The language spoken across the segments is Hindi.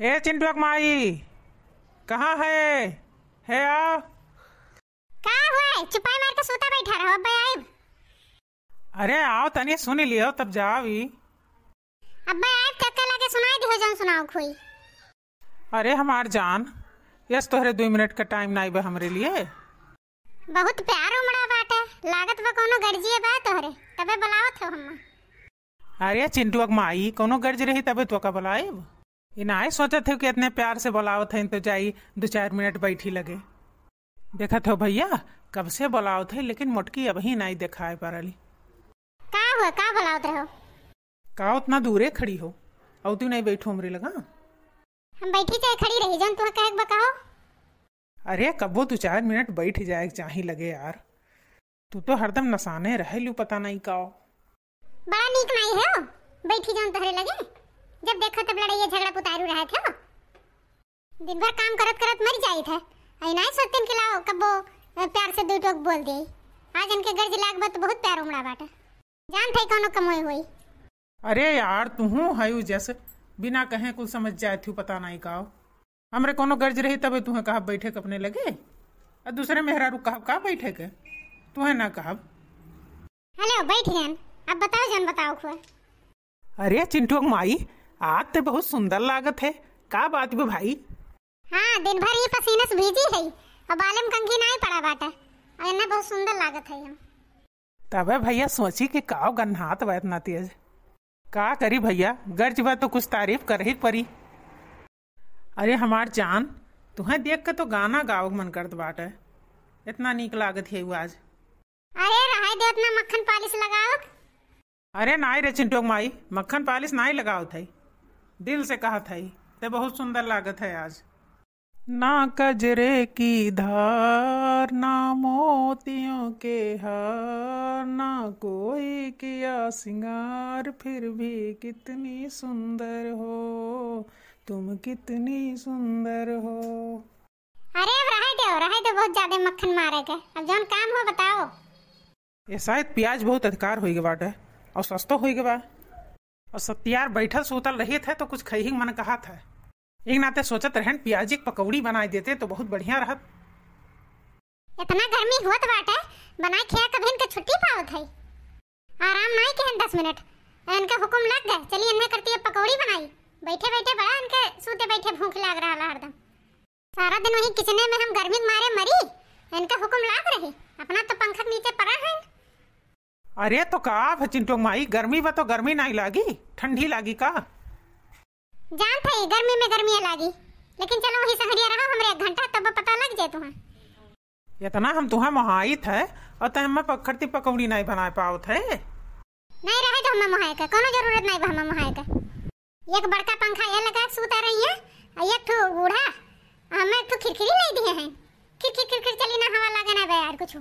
ए चिंटुक माई कहाँ है है आओ का हुआ है छुपाई मार के सोता बैठा रहो अब्बे आए अरे आओ तनी सुन लियो तब जावी अब्बे आए चक्कर लगे सुनाई दिहो जान सुनाओ कोई अरे हमार जान यस तोहरे दो मिनट का टाइम नहीं बे हमरे लिए बहुत प्यार उमड़ा है लागत बा कोनो है बात तोहरे तबे बुलावत थे हम अरे चिंटुक माई कोनो गर्ज रही तबे तो का बुलाएब इनाए सोचा थे कि इतने प्यार से बोलावत थे तो जाई दो चार मिनट बैठी लगे देखा हो भैया कब से बोलावत थे लेकिन मोटकी अब ही नहीं दिखाए पारली का हो का बोलावत रहो का उतना दूरे खड़ी हो और तू नहीं बैठो हमरे लगा हम बैठी चाहे खड़ी रही जन तुम कहे बकाओ अरे कबो तू चार मिनट बैठ जाए चाहे लगे यार तू तो हरदम नसाने रहे लू पता नहीं काओ बड़ा नीक नहीं है बैठी जान तहरे तो लगे जब देखो तब लड़ाई ये झगड़ा पुतारू रहा था दिन भर काम करत करत मर जाई था आई अना सोचते के लाओ कबो प्यार से दो टोक बोल दे आज इनके गर्ज लाग बत बहुत प्यार उमड़ा बाटा जान थे कोनो कमोई हुई अरे यार तू हूं हयू जैसे बिना कहे कुल समझ जाए थू पता नहीं काओ हमरे कोनो गर्ज रही तबे तू कहा बैठे के अपने लगे और दूसरे मेहरा रुक कहा कहा बैठे के तू है ना कहा हेलो बैठ बैठियन अब बताओ जान बताओ खुआ अरे चिंटू माई आज तो बहुत सुंदर लागत है का बात भी भाई हाँ दिन भर ये पसीने से भीजी है और बाले में कंघी नहीं पड़ा बाटा और इन्हें बहुत सुंदर लागत है तबे भैया सोची कि काव गन्हात बैत ना तेज का करी भैया गर्ज बा तो कुछ तारीफ कर ही परी अरे हमार जान तुम्हें देख के तो गाना गाओ मन करत बाटे इतना नीक लागत है आज अरे रहा दे उतना मक्खन पालिश लगाओ अरे नाई रे चिंटोक माई मक्खन पालिश नाई लगाओ थई दिल से कहा ही ते तो बहुत सुंदर लागत है आज ना कजरे की धार ना मोतियों के हार ना कोई किया सिंगार फिर भी कितनी सुंदर हो तुम कितनी सुंदर हो अरे अब रहे दे रहे दे बहुत ज्यादा मक्खन मारे के अब जौन काम हो बताओ ये शायद प्याज बहुत अधिकार होई बाट बाटे और सस्तो हुई के बा और सत्यार बैठल सोतल रहे थे तो कुछ खही मन कहा था एक नाते सोचत रहन प्याजी पकौड़ी बनाए देते तो बहुत बढ़िया रहत इतना गर्मी होत बाटे बनाए खिया कभी इनके छुट्टी पाओ थे आराम नहीं के हैं 10 मिनट इनके हुकुम लग गए चलिए इन्हें करती है पकौड़ी बनाई बैठे बैठे बड़ा इनके सूते बैठे भूख लग रहा हरदम सारा दिन वही किचने में हम गर्मी के मारे मरी इनके हुकुम लाग रही अरे तो का चिंटू माई गर्मी बा तो गर्मी नहीं लागी ठंडी लागी का जान थई गर्मी में गर्मी लागी लेकिन चलो वही सहरिया रहा हमरे एक घंटा तब पता लग जाए तुम्हें इतना हम तुहा मोहाई थे और तह हम पखड़ती पकौड़ी नहीं बना पाओ थे नहीं रहे जो हम मोहाए का कोनो जरूरत नहीं बा हम मोहाए का एक बड़का पंखा ये लगा सुता रही है और एक तो बूढ़ा हमें तो खिड़खिड़ी नहीं दिए हैं खिड़खिड़ खिड़खिड़ चली ना हवा लगे ना बे यार कुछ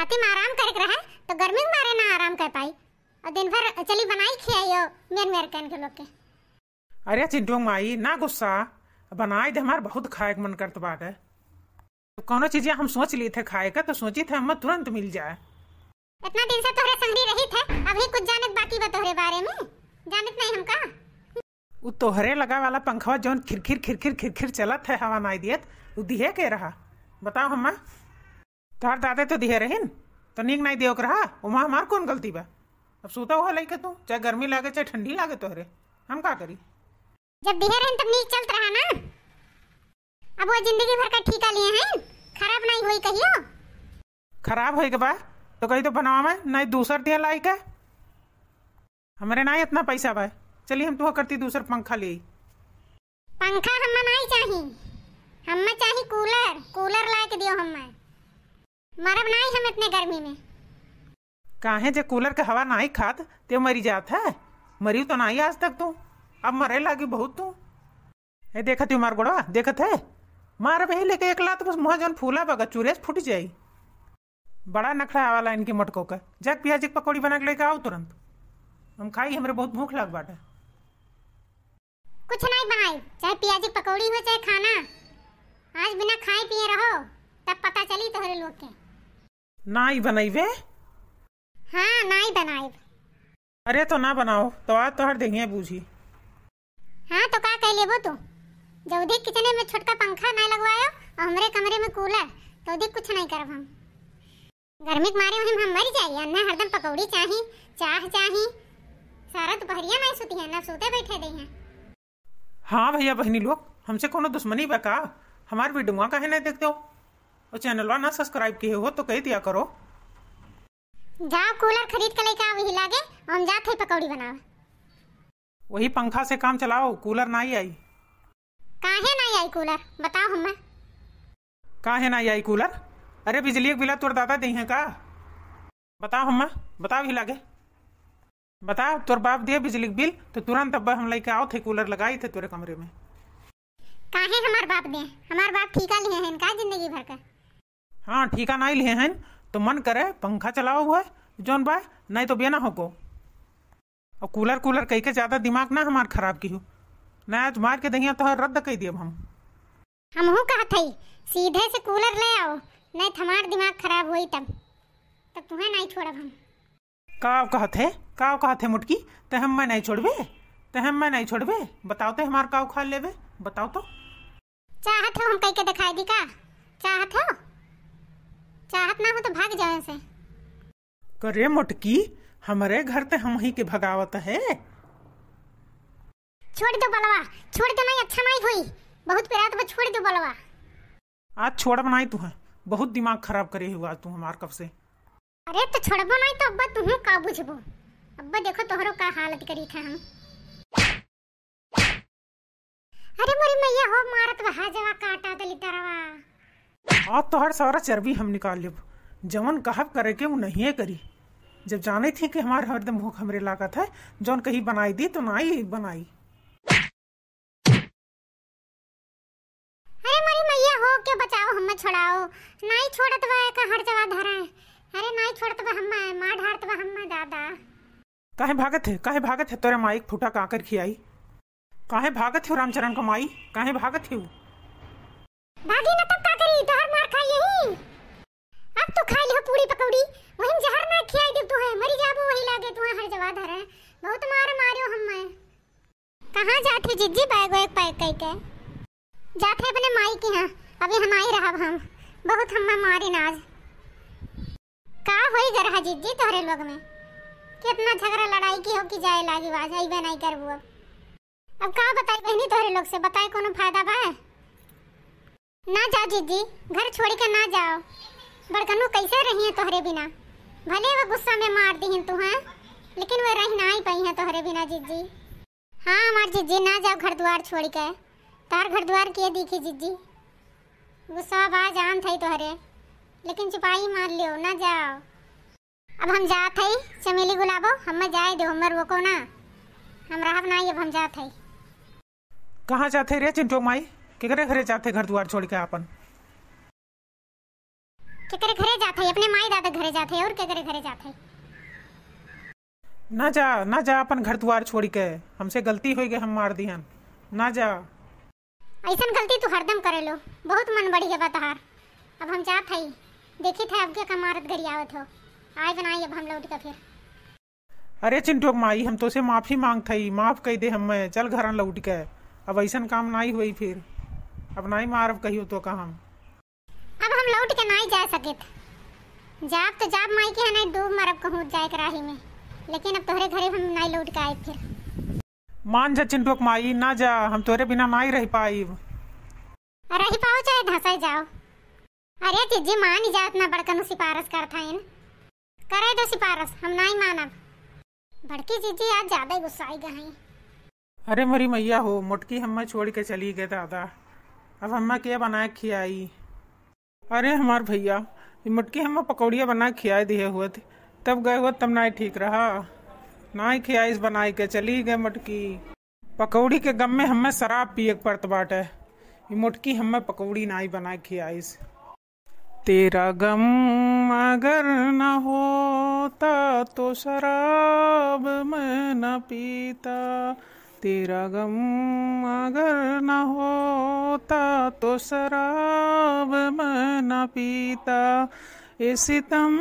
रात में आराम करके रहा तो गर्मी के मारे ना आराम कर पाई और दिन भर चली बनाई खियाइयो मेर मेर कैन के लोग के अरे चिंटू माई ना गुस्सा बनाए दे हमार बहुत खाए मन करत बाटे तो कोनो चीज हम सोच लिए थे खाए का तो सोची थे हमें तुरंत मिल जाए इतना दिन से तोरे संगरी रही थे अभी कुछ जानत बाकी बा तोहरे बारे में जानत नहीं हमका उ तोहरे लगा वाला पंखवा जोन खिरखिर खिरखिर खिरखिर चलत है हवा नाई दियत उ दिहे के रहा बताओ हम तार दादे तो दिहे रहिन तनिक तो नहीं देख रहा वहाँ हमार कौन गलती बा अब सूता हुआ लई के तू चाहे गर्मी लागे चाहे ठंडी लागे तो अरे हम का करी जब दिन रहे तब नीक चलत रहा ना अब वो जिंदगी भर का ठीका लिए हैं खराब नहीं हुई कहियो खराब होई के बा तो कहीं तो बनावा में नहीं दूसर दिया लाई है हमारे ना इतना पैसा बा चलिए हम तो करती दूसर पंखा ले पंखा हम्मा नहीं चाहिए हम्मा चाहिए कूलर कूलर ला के दियो हमें मरब ना हम इतने गर्मी में काहे जे कूलर के हवा नाई खात ते मरी जात है मरी तो नाई आज तक तू अब मरे लागी बहुत तू ए देखत तू मार गोड़ा देखत है मार ही लेके एक लात बस मुँह जन फूला बगा चुरेस फूट जाई बड़ा नखड़ा वाला इनकी मटको का जग प्याज एक पकौड़ी बना के लेके आओ तुरंत हम खाई हमरे बहुत भूख लाग बाटे कुछ नहीं बनाई चाहे प्याज की पकौड़ी हो चाहे खाना आज बिना खाए पिए रहो तब पता चली तोहरे लोग के नाई बनाइबे हाँ नाई बनाई अरे तो ना बनाओ तो आज तो हर देंगे बूझी हाँ तो का कह लेबो तू जौदी किचन में छोटका पंखा ना लगवायो और हमरे कमरे में कूलर तो दी कुछ नहीं करब हम गर्मी के मारे हम हम मर जाइए अन्ना हरदम पकौड़ी चाही चाह चाही सारा दोपहरिया नहीं सुती है ना सोते बैठे दे हैं हाँ भैया बहनी लोग हमसे कोनो दुश्मनी बका हमार भी का है नहीं देखते हो और चैनलवा ना सब्सक्राइब किए हो तो कह दिया करो जाओ कूलर खरीद के लेके आओ हिला हम जाते हैं पकौड़ी बनाओ वही पंखा से काम चलाओ कूलर ना ही आई काहे ना आई कूलर बताओ हमें काहे ना आई कूलर अरे बिजली के बिल तोर दादा दे हैं का बताओ हम्मा बताओ हिला के बताओ तोर बाप दिए बिजली के बिल तो तुरंत अब हम लेके आओ थे कूलर लगाई थे तेरे कमरे में काहे हमार बाप दे हमार बाप ठीका लिए हैं इनका जिंदगी भर का हाँ ठीका नहीं लिए हैं तो मन करे पंखा चलाओ हुआ जौन बा नहीं तो बेना होको और कूलर कूलर कह के ज़्यादा दिमाग ना हमार खराब की हो ना आज मार के दहिया तो रद्द कह दिए हम हम कहा थई सीधे से कूलर ले आओ नहीं हमार दिमाग खराब हुई तब तब तुम्हें नहीं छोड़ब हम का कहते का कहते मुटकी तो हम मैं नहीं छोड़बे तो हम मैं नहीं छोड़बे बताओ तो हमार का खा लेबे बताओ तो चाहत हो हम कह के दिखाई दी का चाहत हो चाहत ना हो तो भाग जाओ ऐसे करे मोटकी हमारे घर ते हम ही के भगावत है छोड़ दो बलवा छोड़ दो नहीं अच्छा नहीं हुई बहुत पिरात तो पर छोड़ दो बलवा आज छोड़ बनाई तू है बहुत दिमाग खराब करे हुआ तू हमार कब से अरे तो छोड़बो नहीं तो अब्बा तू का बुझबो अब्बा देखो तोहरो का हालत करी था हम अरे मोरी मैया हो मारत वहा जवा काटा दली तरवा आप तो हर सारा चर्बी हम निकाल लेब जवन कहब करे के वो नहीं करी जब जाने थी कि हमारे हरदम भूख हमरे लागत है जौन कहीं बनाई दी तो ना ही बनाई अरे मरी मैया हो के बचाओ हम्मे छोड़ाओ नाई छोड़त बा का हर जवा धरा है अरे नाई छोड़त बा हम्मे मार ढारत बा हम्मे दादा काहे भागत है काहे भागत है तोरे माई फूटा काकर खियाई काहे भागत है रामचरण को माई काहे भागत है वो भागी न तब का करी तोहर मार खाई यही अब तो खा लियो पूरी पकौड़ी वहीं जहर ना खियाई दे तो है मरी जाबो वही लागे तो हर जवाब धर है बहुत मार मारियो हम मैं कहां जाथे जिज्जी बैग एक पैक कई के जाथे अपने माई के हां अभी हम आई रहा हम बहुत हम मैं मारे नाज का होई गर जिज्जी तोरे लोग में कितना झगड़ा लड़ाई की हो कि जाए लागी बाज आई बनाई कर अब का बताई बहनी तोरे लोग से बताए कोनो फायदा बा है ना जाओ जीजी घर छोड़ के ना जाओ बड़कनू कैसे रही है तोहरे बिना भले वो गुस्सा में मार दी हैं तू हैं लेकिन वो रही ना ही पाई हैं तोहरे बिना जीजी हाँ हमार जीजी ना जाओ घर द्वार छोड़ के तार घर द्वार किए दिखी जीजी गुस्सा बा जान थे तोहरे लेकिन छुपाई मार लियो ना जाओ अब हम जात है चमेली गुलाबो हम जाए दो हमर वो को ना हम रहब ना ये हम जात है कहाँ जाते रे चिंटो माई केकरे घरे जाते घर द्वार छोड़ के अपन केकरे घरे जाते अपने माई दादा घरे जाते और केकरे घरे जाते ना जा ना जा अपन घर द्वार छोड़ के हमसे गलती हो गई हम मार दिए हम ना जा ऐसा गलती तू तो हरदम करे लो बहुत मन बढ़ी बात हार अब हम जात हई देखी थे अब के का मारत घरी आवत हो आए बनाई अब हम लौट के फिर अरे चिंटू माई हम तो से माफी मांग थई माफ कह दे हम चल घर लौट के अब ऐसा काम नहीं हुई फिर अब नहीं मारब कहियो तो का अब हम लौट के नहीं जा सकत जाब तो जाब माई के नहीं डूब मरब कहूं जाए के राही में लेकिन अब तोहरे घरे हम नहीं लौट के आए फिर मान जा चिंटूक माई ना जा हम तोरे बिना नहीं रह पाई रही पाओ चाहे धंसा जाओ अरे चिज्जी मान ही जा इतना बड़कन सिफारिश करता है करे दो सिफारिश हम नहीं मानब बड़की जीजी आज ज्यादा गुस्साई गए हैं अरे मरी मैया हो मुटकी हमें छोड़ के चली गए दादा अब हम के बना खियाई अरे हमार भैया मुटकी हम पकौड़िया बना खिया दिए हुए थे तब गए हुए तब ना ठीक रहा ना ही खियाई बनाई के चली गए मुटकी पकौड़ी के गम में हमें शराब पिए पड़त है ये मुटकी हमें पकौड़ी ना ही बना खियाई तेरा गम अगर न होता तो शराब में न पीता तेरा गम अगर न होता तो शराब मैं न पीता ये सितम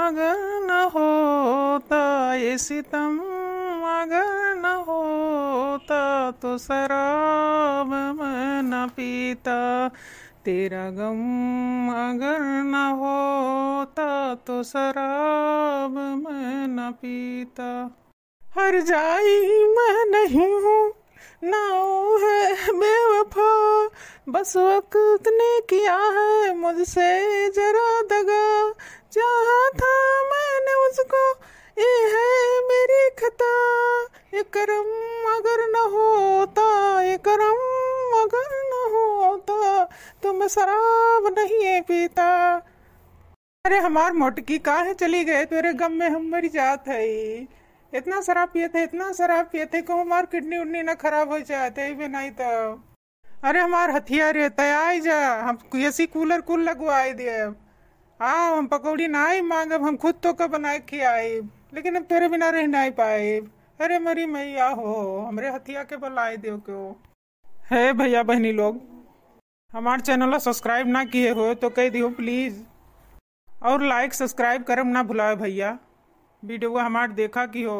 अगर न होता ये सितम अगर न होता तो शराब मैं न पीता तेरा गम अगर न होता तो शराब मैं न पीता हर जाई मैं नहीं हूँ ना है बेवफा बस वक्त ने किया है मुझसे जरा दगा जहाँ था मैंने उसको ये है मेरी खता ये करम अगर न होता ये करम अगर न होता तो मैं शराब नहीं पीता अरे हमार मोटकी है चली गए तेरे गम में हम मरी जात है इतना शराब पिए थे इतना शराब पिए थे कि हमार किडनी उडनी ना खराब हो जाते ते भी नहीं तो अरे हमार हथियार रहता आई जा हम ए सी कूलर कूल लगवा दिए आ हाँ, हम पकौड़ी ना ही मांग हम खुद तो कब के आए लेकिन अब तेरे बिना रह नहीं पाए अरे मरी मैया हो हमरे हथिया के बलाए दे क्यों हे भैया बहनी लोग हमार चैनल सब्सक्राइब ना किए हो तो कह दियो प्लीज़ और लाइक सब्सक्राइब करम ना भुलाए भैया वीडियो हमारे देखा की हो